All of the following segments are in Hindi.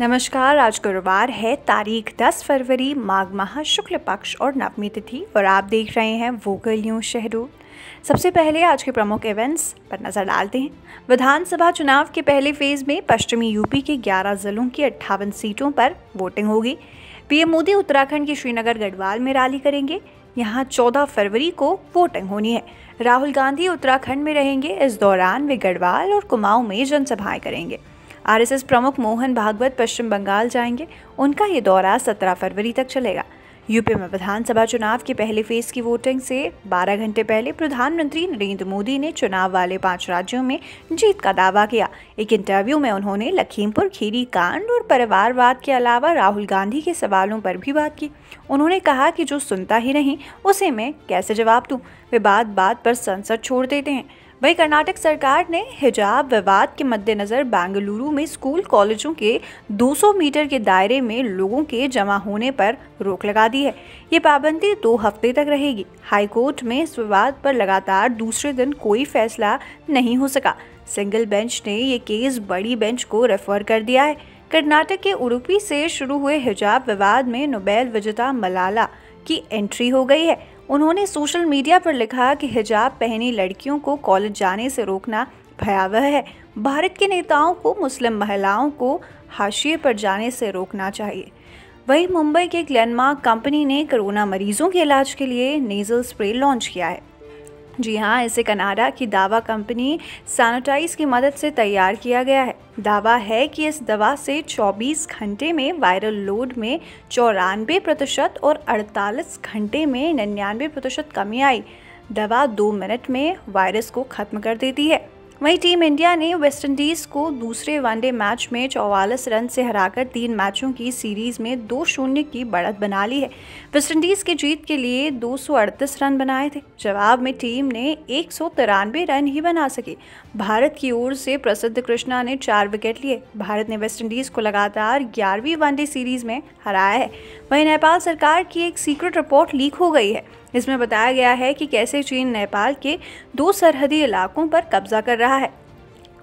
नमस्कार आज गुरुवार है तारीख 10 फरवरी माघ माह शुक्ल पक्ष और नवमी तिथि और आप देख रहे हैं वोकल न्यूज शहरों सबसे पहले आज के प्रमुख इवेंट्स पर नज़र डालते हैं विधानसभा चुनाव के पहले फेज में पश्चिमी यूपी के 11 जिलों की अट्ठावन सीटों पर वोटिंग होगी पीएम मोदी उत्तराखंड के श्रीनगर गढ़वाल में रैली करेंगे यहाँ 14 फरवरी को वोटिंग होनी है राहुल गांधी उत्तराखंड में रहेंगे इस दौरान वे गढ़वाल और कुमाऊं में जनसभाएं करेंगे आरएसएस प्रमुख मोहन भागवत पश्चिम बंगाल जाएंगे उनका ये दौरा 17 फरवरी तक चलेगा यूपी में विधानसभा चुनाव के पहले फेज की वोटिंग से 12 घंटे पहले प्रधानमंत्री नरेंद्र मोदी ने चुनाव वाले पांच राज्यों में जीत का दावा किया एक इंटरव्यू में उन्होंने लखीमपुर खीरी कांड और परिवारवाद के अलावा राहुल गांधी के सवालों पर भी बात की उन्होंने कहा कि जो सुनता ही नहीं उसे मैं कैसे जवाब दूँ वे बात बात पर संसद छोड़ देते हैं वहीं कर्नाटक सरकार ने हिजाब विवाद के मद्देनज़र बेंगलुरु में स्कूल कॉलेजों के 200 मीटर के दायरे में लोगों के जमा होने पर रोक लगा दी है ये पाबंदी दो हफ्ते तक रहेगी हाईकोर्ट में इस विवाद पर लगातार दूसरे दिन कोई फैसला नहीं हो सका सिंगल बेंच ने ये केस बड़ी बेंच को रेफर कर दिया है कर्नाटक के उडुपी से शुरू हुए हिजाब विवाद में नोबेल विजेता मलाला की एंट्री हो गई है उन्होंने सोशल मीडिया पर लिखा कि हिजाब पहनी लड़कियों को कॉलेज जाने से रोकना भयावह है भारत के नेताओं को मुस्लिम महिलाओं को हाशिए पर जाने से रोकना चाहिए वहीं मुंबई के ग्लैंडमार्क कंपनी ने कोरोना मरीजों के इलाज के लिए नेजल स्प्रे लॉन्च किया है जी हाँ इसे कनाडा की दावा कंपनी सैनिटाइज की मदद से तैयार किया गया है दावा है कि इस दवा से 24 घंटे में वायरल लोड में चौरानवे प्रतिशत और 48 घंटे में निन्यानवे प्रतिशत कमी आई दवा दो मिनट में वायरस को ख़त्म कर देती है वहीं टीम इंडिया ने वेस्टइंडीज़ को दूसरे वनडे मैच में चौवालीस रन से हराकर तीन मैचों की सीरीज में दो शून्य की बढ़त बना ली है वेस्टइंडीज़ की जीत के लिए 238 रन बनाए थे जवाब में टीम ने एक रन ही बना सके भारत की ओर से प्रसिद्ध कृष्णा ने चार विकेट लिए भारत ने वेस्टइंडीज़ को लगातार ग्यारहवीं वनडे सीरीज में हराया है वहीं नेपाल सरकार की एक सीक्रेट रिपोर्ट लीक हो गई है इसमें बताया गया है कि कैसे चीन नेपाल के दो सरहदी इलाकों पर कब्जा कर रहा है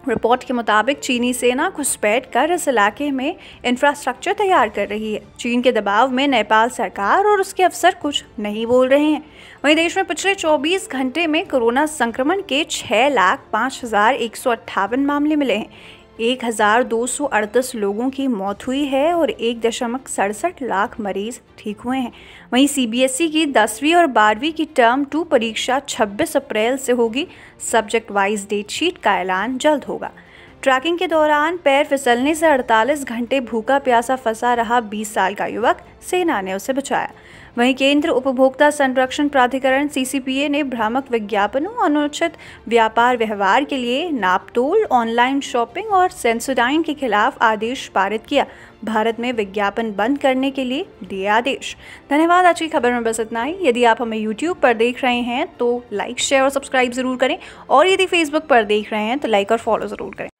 रिपोर्ट के मुताबिक चीनी सेना घुसपैठ कर इस इलाके में इंफ्रास्ट्रक्चर तैयार कर रही है चीन के दबाव में नेपाल सरकार और उसके अफसर कुछ नहीं बोल रहे हैं वहीं देश में पिछले 24 घंटे में कोरोना संक्रमण के छः लाख पाँच हज़ार एक सौ अट्ठावन मामले मिले हैं एक हज़ार दो सौ अड़तीस लोगों की मौत हुई है और एक दशमलव सड़सठ लाख मरीज ठीक हुए हैं वहीं सीबीएसई e की दसवीं और बारहवीं की टर्म टू परीक्षा 26 अप्रैल से होगी सब्जेक्ट वाइज डेट शीट का ऐलान जल्द होगा ट्रैकिंग के दौरान पैर फिसलने से 48 घंटे भूखा प्यासा फंसा रहा 20 साल का युवक सेना ने उसे बचाया वहीं केंद्र उपभोक्ता संरक्षण प्राधिकरण सीसीपीए ने भ्रामक विज्ञापनों अनुचित व्यापार व्यवहार के लिए नापतोल ऑनलाइन शॉपिंग और सेंसोडाइन के खिलाफ आदेश पारित किया भारत में विज्ञापन बंद करने के लिए दिए आदेश धन्यवाद आज की खबर में बस इतना ही यदि आप हमें यूट्यूब पर देख रहे हैं तो लाइक शेयर और सब्सक्राइब जरूर करें और यदि फेसबुक पर देख रहे हैं तो लाइक और फॉलो ज़रूर करें